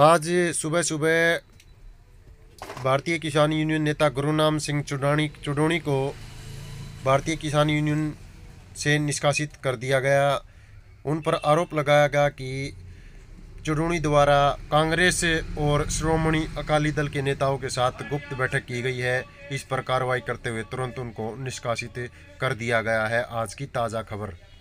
आज सुबह सुबह भारतीय किसान यूनियन नेता गुरुनाम सिंह चुडानी चुडोणी को भारतीय किसान यूनियन से निष्कासित कर दिया गया उन पर आरोप लगाया गया कि चुडोनी द्वारा कांग्रेस और श्रोमणी अकाली दल के नेताओं के साथ गुप्त बैठक की गई है इस पर कार्रवाई करते हुए तुरंत उनको निष्कासित कर दिया गया है आज की ताज़ा खबर